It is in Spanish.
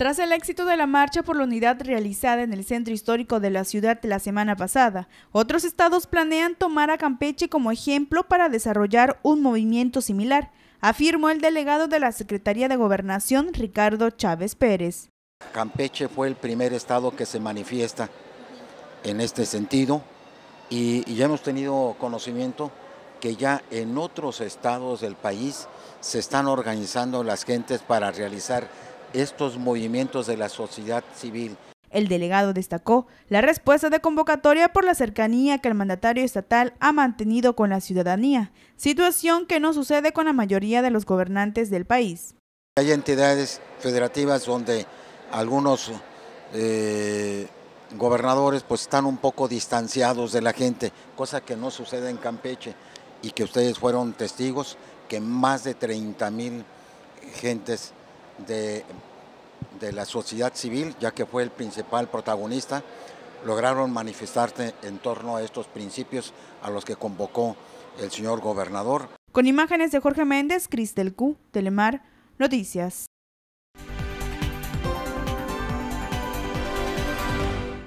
Tras el éxito de la marcha por la unidad realizada en el centro histórico de la ciudad la semana pasada, otros estados planean tomar a Campeche como ejemplo para desarrollar un movimiento similar, afirmó el delegado de la Secretaría de Gobernación, Ricardo Chávez Pérez. Campeche fue el primer estado que se manifiesta en este sentido y, ya hemos tenido conocimiento que ya en otros estados del país se están organizando las gentes para realizar estos movimientos de la sociedad civil. El delegado destacó la respuesta de convocatoria por la cercanía que el mandatario estatal ha mantenido con la ciudadanía, situación que no sucede con la mayoría de los gobernantes del país. Hay entidades federativas donde algunos eh, gobernadores pues están un poco distanciados de la gente, cosa que no sucede en Campeche y que ustedes fueron testigos que más de 30 mil gentes de, la sociedad civil, ya que fue el principal protagonista, lograron manifestarse en torno a estos principios a los que convocó el señor gobernador. Con imágenes de Jorge Méndez, Cristel Q, Telemar, Noticias.